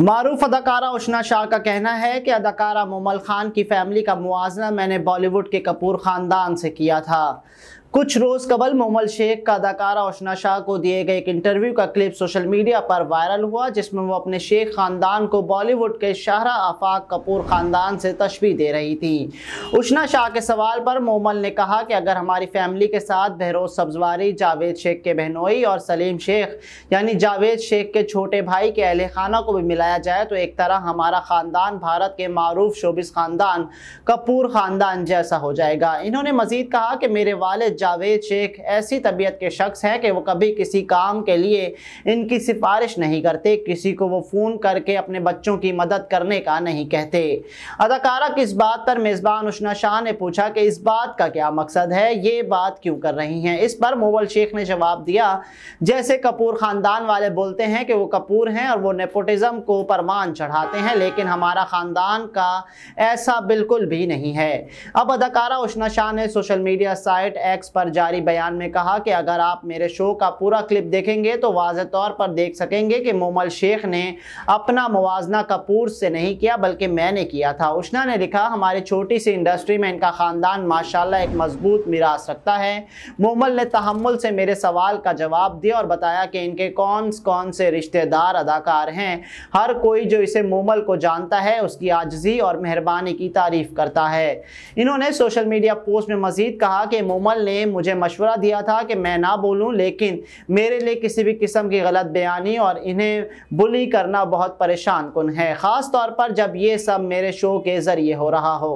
मारूफ अदाकारा उशना शाह का कहना है कि अदाकारा मोमल खान की फैमिली का मुआजना मैंने बॉलीवुड के कपूर ख़ानदान से किया था कुछ रोज कबल मोमल शेख का अदाकारा ओशना शाह को दिए गए एक इंटरव्यू का क्लिप सोशल मीडिया पर वायरल हुआ जिसमें वो अपने शेख खानदान को बॉलीवुड के शाहरा आफाक कपूर खानदान से तशबी दे रही थी उशना शाह के सवाल पर मोमल ने कहा कि अगर हमारी फैमिली के साथ बहरोज सब्जवारी जावेद शेख के बहनोई और सलीम शेख यानी जावेद शेख के छोटे भाई के अहल खाना को भी मिलाया जाए तो एक तरह हमारा खानदान भारत के मरूफ शोबिस खानदान कपूर खानदान जैसा हो जाएगा इन्होंने मजीद कहा कि मेरे वाले जावेद शेख ऐसी तबीयत के शख्स हैं कि वो कभी किसी काम के लिए इनकी सिफारिश नहीं करते किसी को वो फ़ोन करके अपने बच्चों की मदद करने का नहीं कहते अदाकारा किस बात पर मेज़बान उष्णा शाह ने पूछा कि इस बात का क्या मकसद है ये बात क्यों कर रही हैं इस पर मोबल शेख ने जवाब दिया जैसे कपूर ख़ानदान वाले बोलते हैं कि वो कपूर हैं और वो नेपोटिज़म को परमान चढ़ाते हैं लेकिन हमारा ख़ानदान का ऐसा बिल्कुल भी नहीं है अब अदाकारा उष्णा शाह ने सोशल मीडिया साइट एक्स पर जारी बयान में कहा कि अगर आप मेरे शो का पूरा क्लिप देखेंगे तो वाज तौर पर देख सकेंगे कि मोमल शेख ने अपना मुवजना कपूर से नहीं किया बल्कि मैंने किया था उष्णा ने लिखा हमारी छोटी सी इंडस्ट्री में इनका ख़ानदान माशाला एक मजबूत मिरास रखता है मोमल ने तहमुल से मेरे सवाल का जवाब दिया और बताया कि इनके कौन कौन से रिश्तेदार अदाकार हैं हर कोई जो इसे मोमल को जानता है उसकी आजजी और मेहरबानी की तारीफ करता है इन्होंने सोशल मीडिया पोस्ट में मजीद कहा कि मोमल ने એ મને મશવરા દિયા થા કે મે ના બોલુ લેકિન મેરે લે કિસી ભી કિસમ કી ગલત બયાની ઓર ઇને બુલી કરના બહોત પરેશાનકન હૈ ખાસ તોર પર જબ યે સબ મેરે શો કે ઝરિયે હો રહા હો